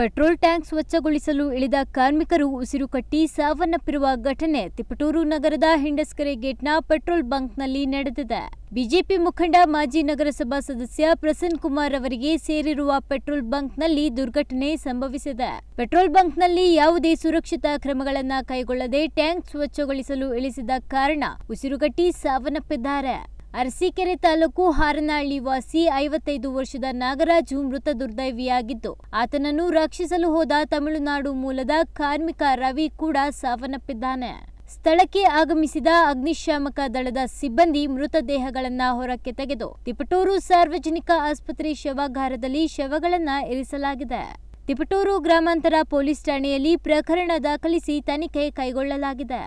petrol tank ಸ್ವಚ್ಛಗೊಳಿಸಲು ಇಳಿದ ಕಾರ್ಮಿಕರು ಉಸಿರು ಕಟ್ಟಿ ಸಾವನ್ನಪ್ಪಿರುವ ಘಟನೆ ತಿಪಟೂರು ನಗರದ ಹಿಂಡಸ್ಕರೆ ಗೇಟ್ನ ಪೆಟ್ರೋಲ್ ಬಂಕ್ನಲ್ಲಿ ನಡೆದಿದೆ ಬಿಜೆಪಿ ಮುಖಂಡ ಮಾಜಿ ನಗರಸಭಾ ಸದಸ್ಯ ಪ್ರಸನ್ ಕುಮಾರ್ ಅವರಿಗೆ ಸೇರಿರುವ ಪೆಟ್ರೋಲ್ ಬಂಕ್ನಲ್ಲಿ ದುರ್ಘಟನೆ ಸಂಭವಿಸಿದೆ ಪೆಟ್ರೋಲ್ ಬಂಕ್ನಲ್ಲಿ ಯಾವುದೇ ಸುರಕ್ಷತಾ ಕ್ರಮಗಳನ್ನು ಕೈಗೊಳ್ಳದೆ ಟ್ಯಾಂಕ್ ಸ್ವಚ್ಛಗೊಳಿಸಲು ಇಳಿಸಿದ ಕಾರಣ ಉಸಿರುಗಟ್ಟಿ ಸಾವನ್ನಪ್ಪಿದ್ದಾರೆ ಅರಸೀಕೆರೆ ತಾಲೂಕು ಹಾರನಹಳ್ಳಿ ವಾಸಿ ಐವತ್ತೈದು ವರ್ಷದ ನಾಗರಾಜು ಮೃತ ದುರ್ದೈವಿಯಾಗಿದ್ದು ಆತನನ್ನು ರಕ್ಷಿಸಲು ಹೋದ ತಮಿಳುನಾಡು ಮೂಲದ ಕಾರ್ಮಿಕ ರವಿ ಕೂಡ ಸಾವನ್ನಪ್ಪಿದ್ದಾನೆ ಸ್ಥಳಕ್ಕೆ ಆಗಮಿಸಿದ ಅಗ್ನಿಶಾಮಕ ದಳದ ಸಿಬ್ಬಂದಿ ಮೃತದೇಹಗಳನ್ನು ಹೊರಕ್ಕೆ ತೆಗೆದು ತಿಪಟೂರು ಸಾರ್ವಜನಿಕ ಆಸ್ಪತ್ರೆ ಶವಾಗಾರದಲ್ಲಿ ಶವಗಳನ್ನು ಇರಿಸಲಾಗಿದೆ ತಿಪಟೂರು ಗ್ರಾಮಾಂತರ ಪೊಲೀಸ್ ಠಾಣೆಯಲ್ಲಿ ಪ್ರಕರಣ ದಾಖಲಿಸಿ ತನಿಖೆ ಕೈಗೊಳ್ಳಲಾಗಿದೆ